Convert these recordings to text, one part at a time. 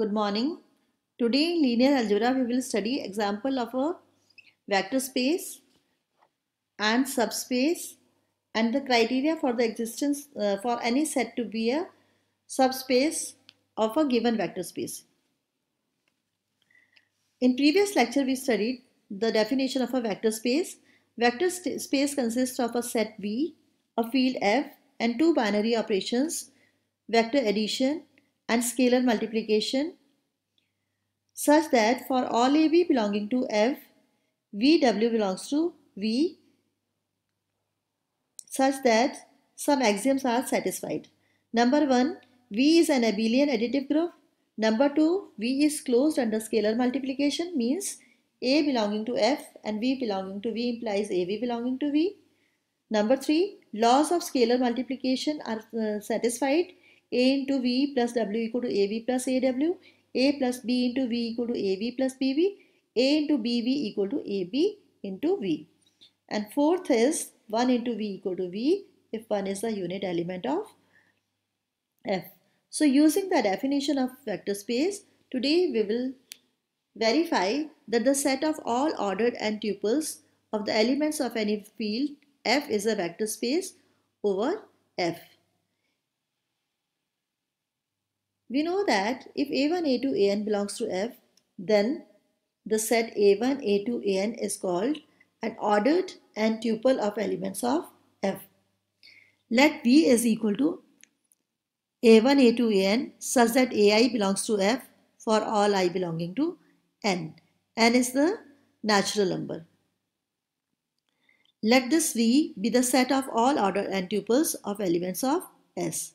Good morning. Today in linear algebra we will study example of a vector space and subspace and the criteria for the existence uh, for any set to be a subspace of a given vector space. In previous lecture we studied the definition of a vector space. Vector space consists of a set V, a field F and two binary operations vector addition and scalar multiplication such that for all AB belonging to F, VW belongs to V such that some axioms are satisfied. Number 1, V is an abelian additive group. Number 2, V is closed under scalar multiplication means A belonging to F and V belonging to V implies AV belonging to V. Number 3, laws of scalar multiplication are uh, satisfied a into V plus W equal to AV plus AW, A plus B into V equal to AV plus BV, A into BV equal to AB into V. And fourth is 1 into V equal to V if 1 is the unit element of F. So using the definition of vector space, today we will verify that the set of all ordered n tuples of the elements of any field F is a vector space over F. We know that if A1, A2, AN belongs to F, then the set A1, A2, AN is called an ordered n tuple of elements of F. Let B is equal to A1, A2, AN such that AI belongs to F for all I belonging to N. N is the natural number. Let this V be the set of all ordered n tuples of elements of S.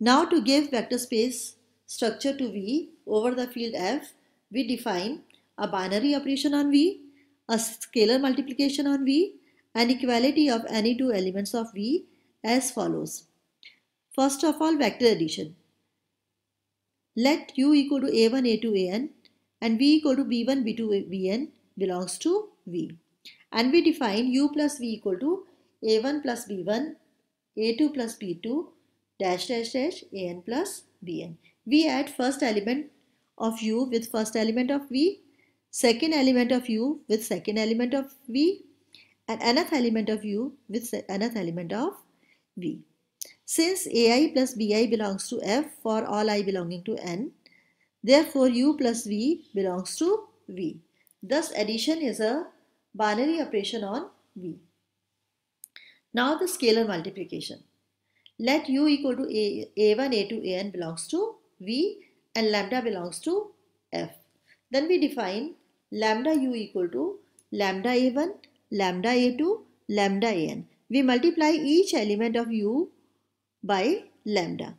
Now to give vector space structure to V over the field F, we define a binary operation on V, a scalar multiplication on V, and equality of any two elements of V as follows. First of all, vector addition. Let U equal to A1, A2, AN and V equal to B1, B2, Bn belongs to V. And we define U plus V equal to A1 plus B1, A2 plus B2, dash dash dash, AN plus Bn we add first element of u with first element of v, second element of u with second element of v, and nth element of u with nth element of v. Since ai plus bi belongs to f for all i belonging to n, therefore u plus v belongs to v. Thus addition is a binary operation on v. Now the scalar multiplication. Let u equal to a, a1, a2, an belongs to V and lambda belongs to F. Then we define lambda U equal to lambda A1, lambda A2, lambda An. We multiply each element of U by lambda.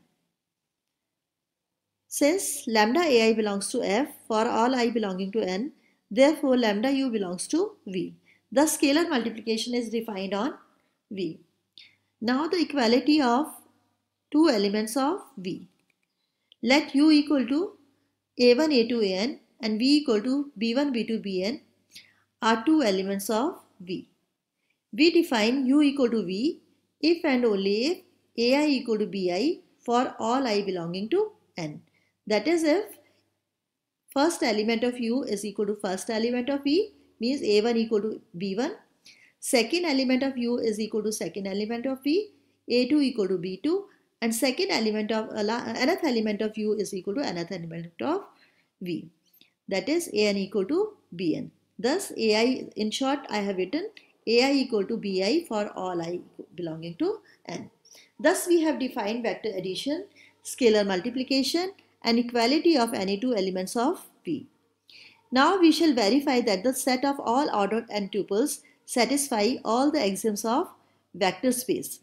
Since lambda ai belongs to f for all i belonging to n, therefore lambda u belongs to v. The scalar multiplication is defined on v. Now the equality of two elements of v. Let u equal to a1, a2, an and v equal to b1, b2, bn are two elements of v. We define u equal to v if and only if ai equal to bi for all i belonging to n. That is if first element of u is equal to first element of v means a1 equal to b1. Second element of u is equal to second element of v, a2 equal to b2 and second element of uh, nth element of u is equal to nth element of v that is an equal to bn thus ai in short i have written ai equal to bi for all i belonging to n thus we have defined vector addition scalar multiplication and equality of any two elements of v now we shall verify that the set of all ordered n tuples satisfy all the axioms of vector space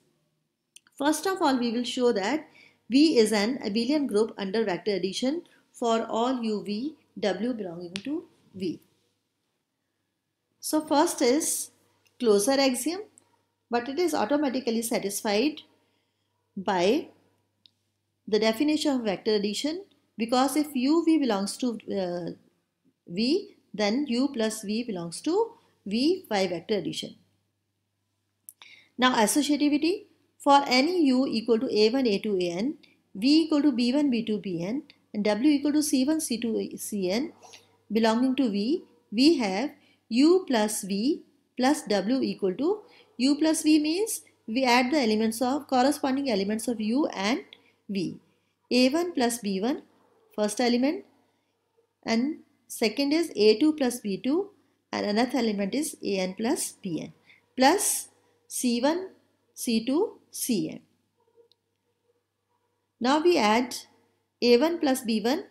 First of all, we will show that V is an abelian group under vector addition for all u v w belonging to V. So first is closure axiom but it is automatically satisfied by the definition of vector addition because if u v belongs to uh, v then u plus v belongs to v by vector addition. Now associativity for any u equal to a1, a2, an, v equal to b1, b2, bn, and w equal to c1, c2, cn belonging to v, we have u plus v plus w equal to u plus v means we add the elements of corresponding elements of u and v. a1 plus b1 first element and second is a2 plus b2 and another element is an plus bn plus c1 c2 C n. Now we add a1 plus b1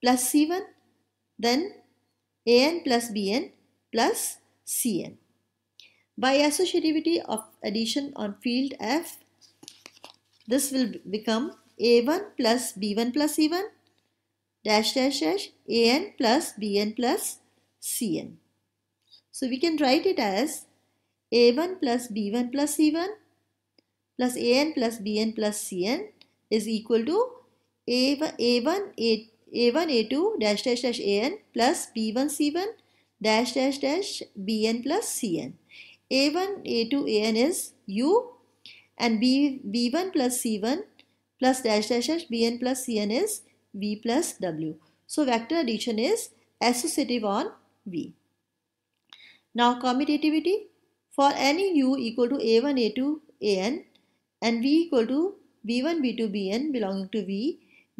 plus c1 then an plus bn plus cn. By associativity of addition on field f this will become a1 plus b1 plus c1 dash dash dash an plus bn plus cn. So we can write it as a1 plus b1 plus c1 plus an plus bn plus cn is equal to a, a1 a, a1 a2 dash dash dash an plus b1 c1 dash dash dash bn plus cn a1 a2 an is u and b b1 plus c1 plus dash dash dash bn plus cn is v plus w so vector addition is associative on v now commutativity for any u equal to a1 a2 an and v equal to v1 v2 bn belonging to v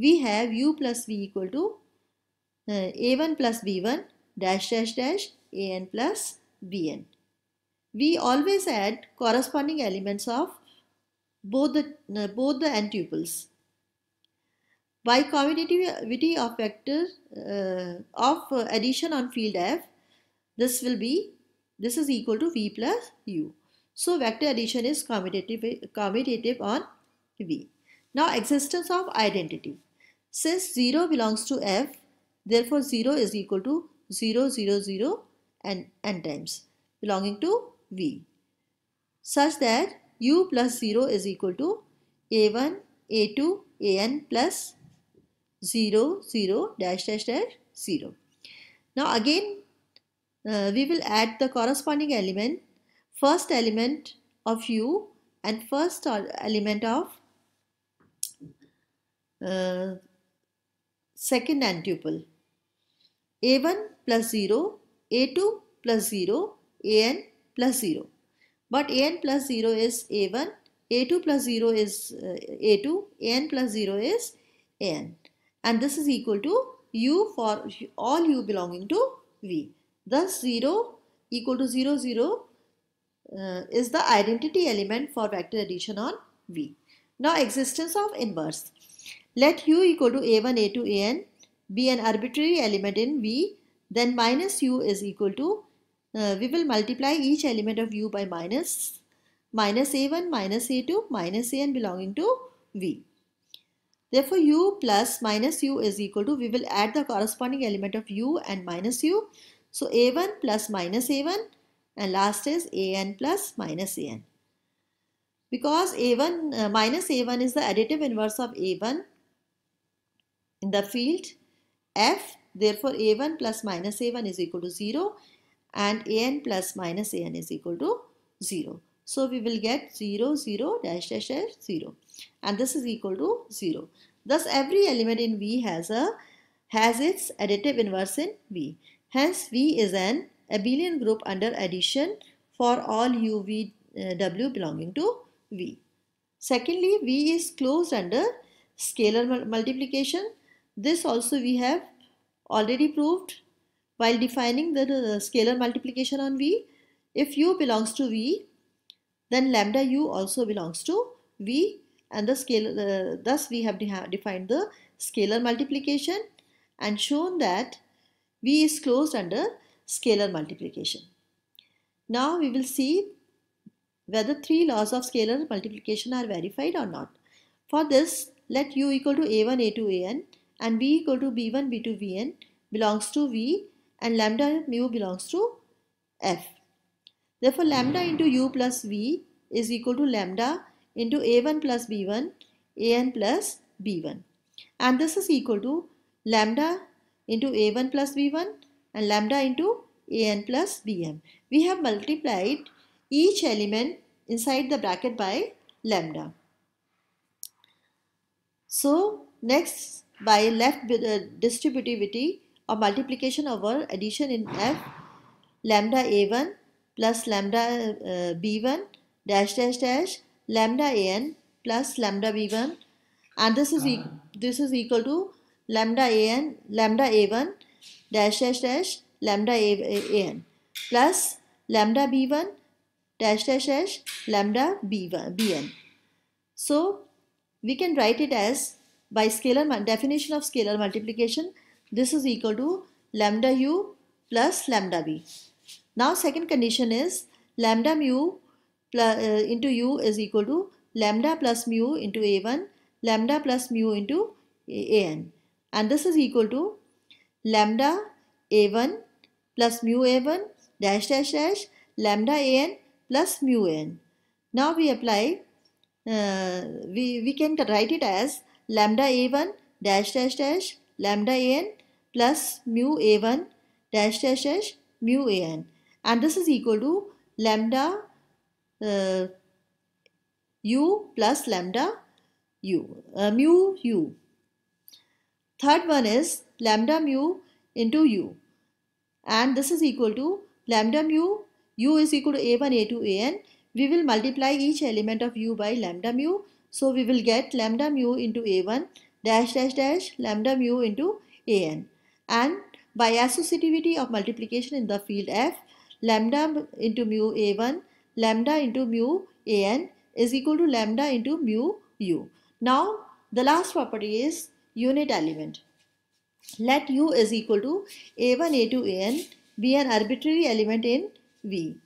we have u plus v equal to uh, a1 plus b1 dash dash dash an plus bn we always add corresponding elements of both the uh, both the n-tuples by commutativity of vector uh, of uh, addition on field f this will be this is equal to v plus u so vector addition is commutative, commutative on V. Now existence of identity. Since 0 belongs to F, therefore 0 is equal to 0, 0, 0 and n times belonging to V such that u plus 0 is equal to a1, a2, an plus 0, 0, dash, dash, dash, 0. Now again, uh, we will add the corresponding element first element of u and first element of uh, second antipole. a1 plus 0 a2 plus 0 an plus 0 but an plus 0 is a1 a2 plus 0 is uh, a2 an plus 0 is an and this is equal to u for all u belonging to v thus 0 equal to 0 0 uh, is the identity element for vector addition on V. Now existence of inverse. Let U equal to A1, A2, An be an arbitrary element in V then minus U is equal to uh, we will multiply each element of U by minus minus A1, minus A2, minus An belonging to V. Therefore, u plus minus u is equal to, we will add the corresponding element of u and minus u. So, a1 plus minus a1 and last is an plus minus an. Because a1 uh, minus a1 is the additive inverse of a1 in the field f therefore a1 plus minus a1 is equal to 0 and an plus minus an is equal to 0. So we will get 0 0 dash dash dash 0 and this is equal to 0. Thus every element in V has a has its additive inverse in V. Hence V is an abelian group under addition for all uvw uh, belonging to v. Secondly, v is closed under scalar multiplication. This also we have already proved while defining the, scalar multiplication on v. If u belongs to v, then lambda u also belongs to v and the uh, thus we have de defined the scalar multiplication and shown that v is closed under scalar multiplication. Now we will see whether three laws of scalar multiplication are verified or not. For this, let u equal to a1, a2, an and b equal to b1, b2, vn belongs to v and lambda mu belongs to f. Therefore, lambda into u plus v is equal to lambda into a1 plus b1, an plus b1. And this is equal to lambda into a1 plus b1 and lambda into an plus bm. We have multiplied each element inside the bracket by lambda. So next by left uh, distributivity or multiplication over addition in f lambda a1 plus lambda uh, b1 dash dash dash lambda an plus lambda b1 and this is e ah. this is equal to lambda an lambda a1 dash dash dash lambda a n plus lambda b1 dash dash dash lambda b1 bn. So we can write it as by scalar definition of scalar multiplication this is equal to lambda u plus lambda b. Now second condition is lambda mu plus, uh, into u is equal to lambda plus mu into a1 lambda plus mu into an and this is equal to lambda a1 plus mu a1 dash dash dash lambda an plus mu n. Now we apply, uh, we, we can write it as lambda a1 dash dash dash lambda an plus mu a1 dash dash dash mu an and this is equal to lambda uh, u plus lambda u uh, mu u Third one is lambda mu into u and this is equal to lambda mu u is equal to a1 a2 an we will multiply each element of u by lambda mu so we will get lambda mu into a1 dash dash dash lambda mu into an and by associativity of multiplication in the field f lambda into mu a1 lambda into mu an is equal to lambda into mu u now the last property is unit element. Let U is equal to A1, A2, AN be an arbitrary element in V.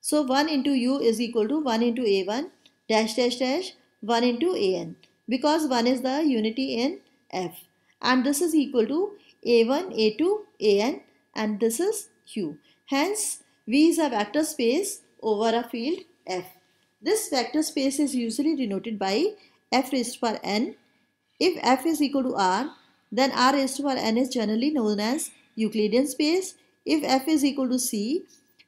So 1 into U is equal to 1 into A1 dash dash dash 1 into AN because 1 is the unity in F and this is equal to A1, A2, AN and this is u. Hence V is a vector space over a field F. This vector space is usually denoted by F raised to power N if f is equal to r, then r raised to power n is generally known as Euclidean space. If f is equal to c,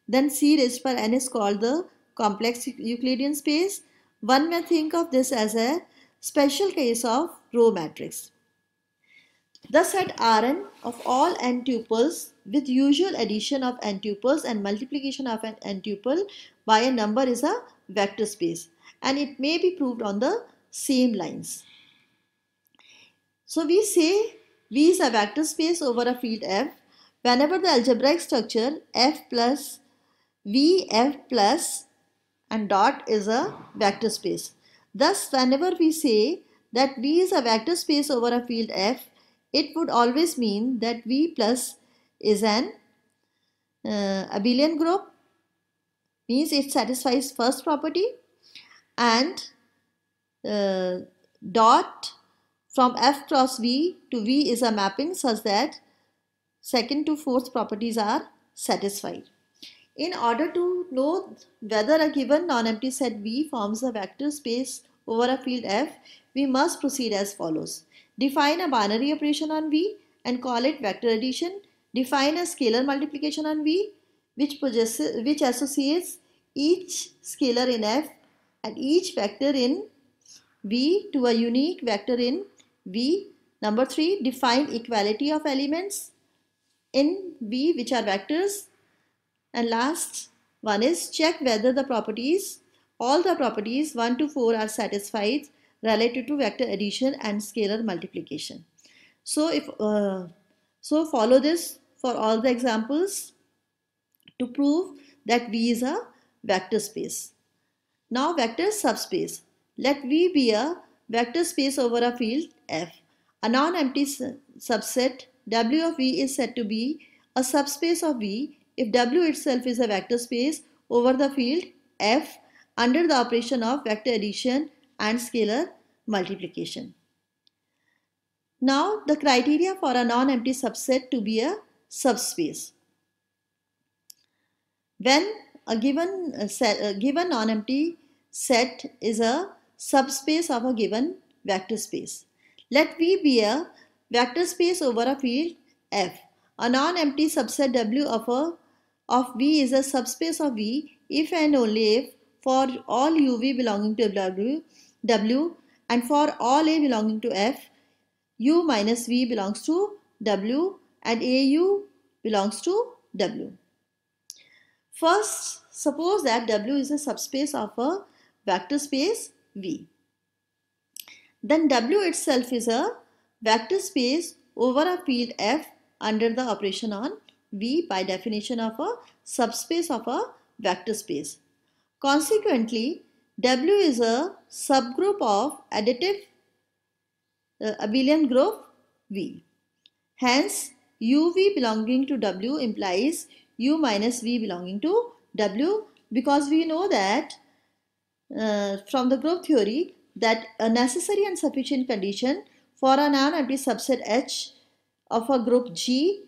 then c raised to power n is called the complex Euclidean space. One may think of this as a special case of row matrix. The set Rn of all n tuples with usual addition of n tuples and multiplication of an n tuple by a number is a vector space and it may be proved on the same lines. So we say V is a vector space over a field F whenever the algebraic structure F plus V F plus and dot is a vector space. Thus whenever we say that V is a vector space over a field F it would always mean that V plus is an uh, abelian group means it satisfies first property and uh, dot from F cross V to V is a mapping such that second to fourth properties are satisfied. In order to know whether a given non-empty set V forms a vector space over a field F, we must proceed as follows. Define a binary operation on V and call it vector addition. Define a scalar multiplication on V which, possesses, which associates each scalar in F and each vector in V to a unique vector in V. Number 3. Define equality of elements in V which are vectors. And last one is check whether the properties, all the properties 1 to 4 are satisfied related to vector addition and scalar multiplication. So if uh, so follow this for all the examples to prove that V is a vector space. Now vector subspace. Let V be a vector space over a field F. A non-empty subset W of V is said to be a subspace of V if W itself is a vector space over the field F under the operation of vector addition and scalar multiplication. Now the criteria for a non-empty subset to be a subspace. When a given, uh, set, a uh, given non-empty set is a subspace of a given vector space. Let V be a vector space over a field F. A non-empty subset W of, a, of V is a subspace of V if and only if for all UV belonging to W, W and for all A belonging to F, U minus V belongs to W and AU belongs to W. First, suppose that W is a subspace of a vector space V. Then W itself is a vector space over a field F under the operation on V by definition of a subspace of a vector space. Consequently, W is a subgroup of additive uh, abelian group V. Hence, UV belonging to W implies U minus V belonging to W because we know that uh, from the group theory that a necessary and sufficient condition for a non-empty subset H of a group G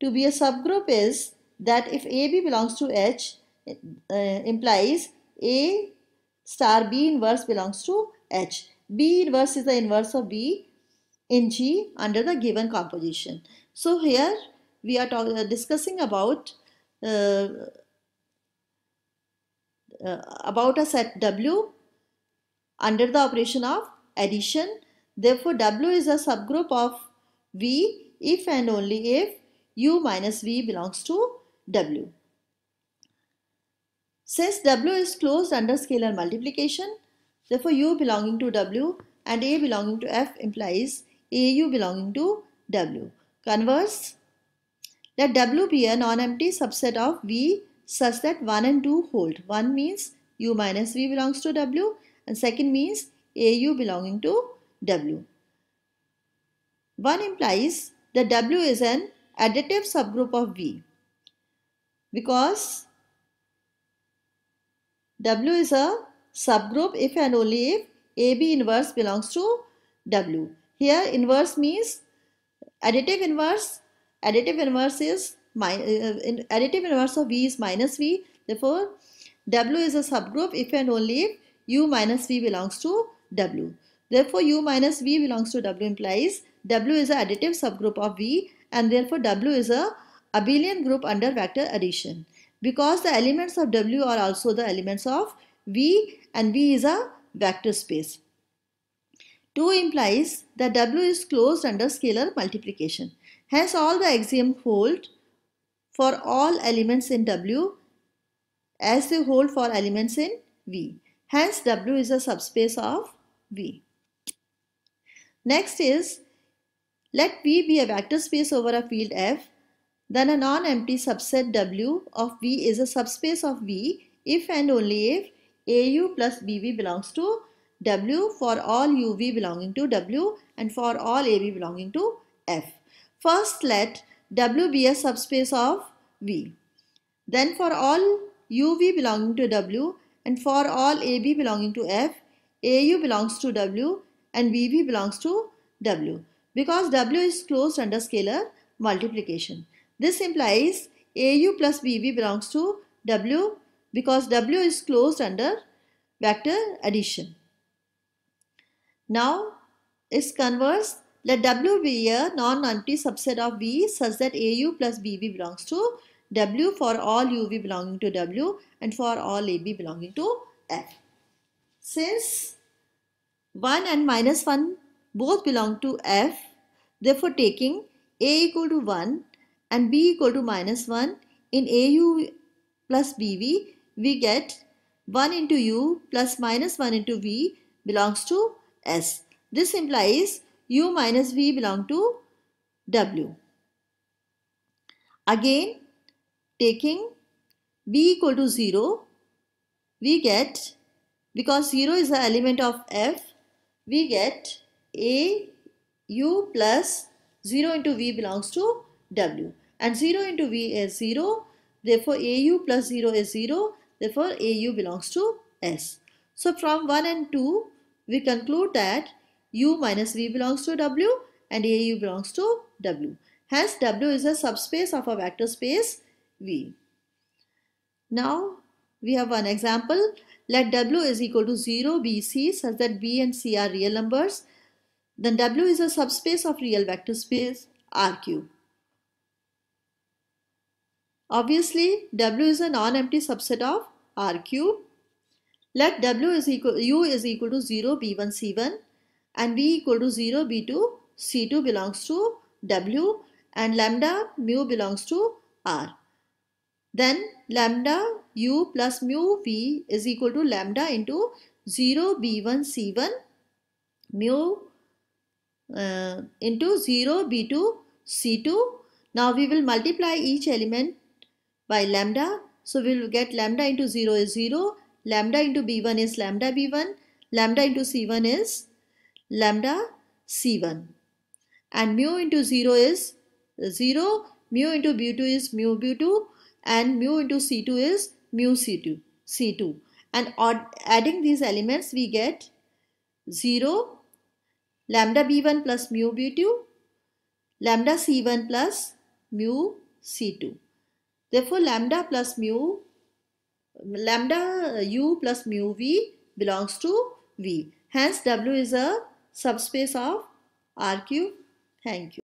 to be a subgroup is that if AB belongs to H uh, implies A star B inverse belongs to H. B inverse is the inverse of B in G under the given composition. So here we are uh, discussing about uh, uh, about a set W under the operation of addition. Therefore, W is a subgroup of V if and only if U minus V belongs to W. Since W is closed under scalar multiplication, therefore U belonging to W and A belonging to F implies AU belonging to W. Converse, let W be a non-empty subset of V such that 1 and 2 hold. 1 means u minus v belongs to w and second means au belonging to w. 1 implies that w is an additive subgroup of v because w is a subgroup if and only if ab inverse belongs to w. Here inverse means additive inverse. Additive inverse is my, uh, uh, in additive inverse of v is minus v therefore w is a subgroup if and only if u minus v belongs to w therefore u minus v belongs to w implies w is an additive subgroup of v and therefore w is a abelian group under vector addition because the elements of w are also the elements of v and v is a vector space 2 implies that w is closed under scalar multiplication hence all the axioms hold for all elements in W as they hold for elements in V. Hence W is a subspace of V. Next is let V be a vector space over a field F then a non-empty subset W of V is a subspace of V if and only if AU plus BV belongs to W for all UV belonging to W and for all AB belonging to F. First let W be a subspace of V. Then for all UV belonging to W and for all AB belonging to F, AU belongs to W and VV belongs to W because W is closed under scalar multiplication. This implies AU plus b v belongs to W because W is closed under vector addition. Now, is converse let W be a non-empty subset of V such that AU plus BV belongs to W for all UV belonging to W and for all AB belonging to F. Since 1 and minus 1 both belong to F, therefore taking A equal to 1 and B equal to minus 1 in AU plus BV, we get 1 into U plus minus 1 into V belongs to S. This implies u minus v belong to w. Again, taking V equal to 0, we get, because 0 is the element of f, we get a u plus 0 into v belongs to w. And 0 into v is 0, therefore au plus 0 is 0, therefore au belongs to s. So from 1 and 2, we conclude that u minus v belongs to w and au belongs to w. Hence w is a subspace of a vector space v. Now we have one example. Let w is equal to 0, b, c such that b and c are real numbers. Then w is a subspace of real vector space rq. Obviously w is a non-empty subset of rq. Let w is equal u is equal to 0, b1, c1 and b equal to 0 b2 c2 belongs to w and lambda mu belongs to r then lambda u plus mu v is equal to lambda into 0 b1 c1 mu uh, into 0 b2 c2 now we will multiply each element by lambda so we will get lambda into 0 is 0 lambda into b1 is lambda b1 lambda into c1 is lambda C1 and mu into 0 is 0 mu into B2 is mu B2 and mu into C2 is mu C2 C2 and adding these elements we get 0 lambda B1 plus mu B2 lambda C1 plus mu C2 therefore lambda plus mu lambda u plus mu v belongs to v hence w is a subspace of R cube. Thank you.